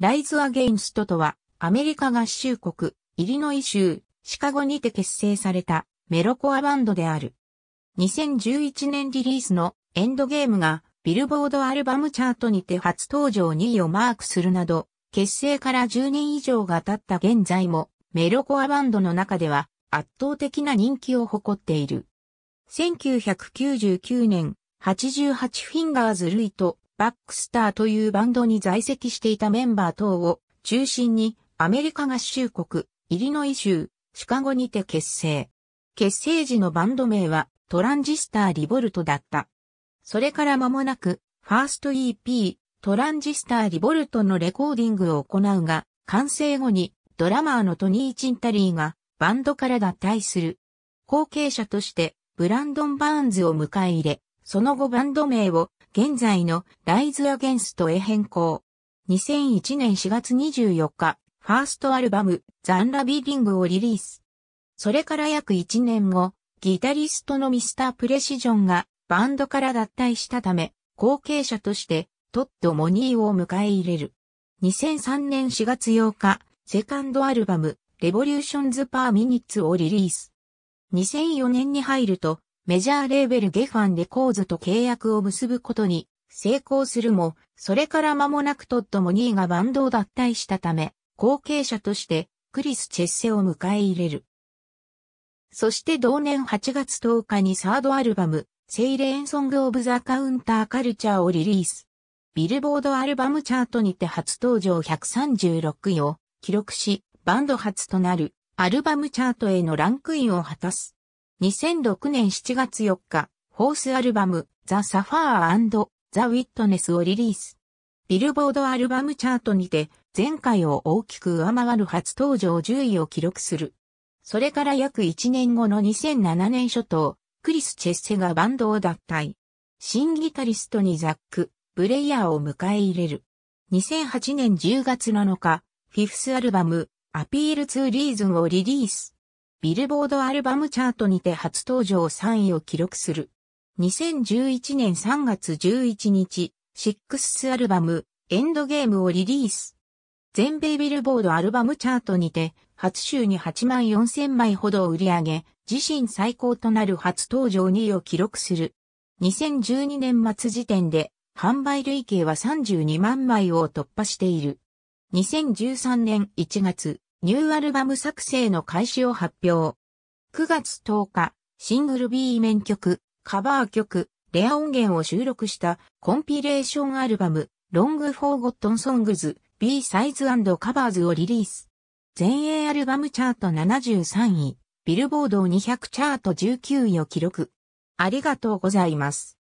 ライズ・アゲインストとは、アメリカ合衆国、イリノイ州、シカゴにて結成されたメロコアバンドである。2011年リリースのエンドゲームがビルボードアルバムチャートにて初登場2位をマークするなど、結成から10年以上が経った現在もメロコアバンドの中では圧倒的な人気を誇っている。1999年、88フィンガーズ・ルイとバックスターというバンドに在籍していたメンバー等を中心にアメリカ合衆国、イリノイ州、シカゴにて結成。結成時のバンド名はトランジスター・リボルトだった。それから間もなく、ファースト EP、トランジスター・リボルトのレコーディングを行うが、完成後にドラマーのトニー・チンタリーがバンドから脱退する。後継者としてブランドン・バーンズを迎え入れ、その後バンド名を現在のライズ・アゲンストへ変更。2001年4月24日、ファーストアルバム、ザンラビーディングをリリース。それから約1年後、ギタリストのミスター・プレシジョンがバンドから脱退したため、後継者としてトッド・モニーを迎え入れる。2003年4月8日、セカンドアルバム、レボリューションズ・パー・ミニッツをリリース。2004年に入ると、メジャーレーベルゲファンレコーズと契約を結ぶことに成功するも、それから間もなくトッドモニーがバンドを脱退したため、後継者としてクリス・チェッセを迎え入れる。そして同年8月10日にサードアルバム、セイレーンソングオブザカウンターカルチャーをリリース。ビルボードアルバムチャートにて初登場136位を記録し、バンド初となるアルバムチャートへのランクインを果たす。2006年7月4日、ホースアルバム、ザ・サファーザ・ウィットネスをリリース。ビルボードアルバムチャートにて、前回を大きく上回る初登場10位を記録する。それから約1年後の2007年初頭、クリス・チェッセがバンドを脱退。新ギタリストにザック、ブレイヤーを迎え入れる。2008年10月7日、フィフスアルバム、アピールツーリーズンをリリース。ビルボードアルバムチャートにて初登場3位を記録する。2011年3月11日、シックスアルバム、エンドゲームをリリース。全米ビルボードアルバムチャートにて、初週に8万4千枚ほどを売り上げ、自身最高となる初登場2位を記録する。2012年末時点で、販売累計は32万枚を突破している。2013年1月、ニューアルバム作成の開始を発表。9月10日、シングル B 面曲、カバー曲、レア音源を収録したコンピレーションアルバム、ロング・フォー・ゴットン・ソングズ、B サイズカバーズをリリース。全英アルバムチャート73位、ビルボード200チャート19位を記録。ありがとうございます。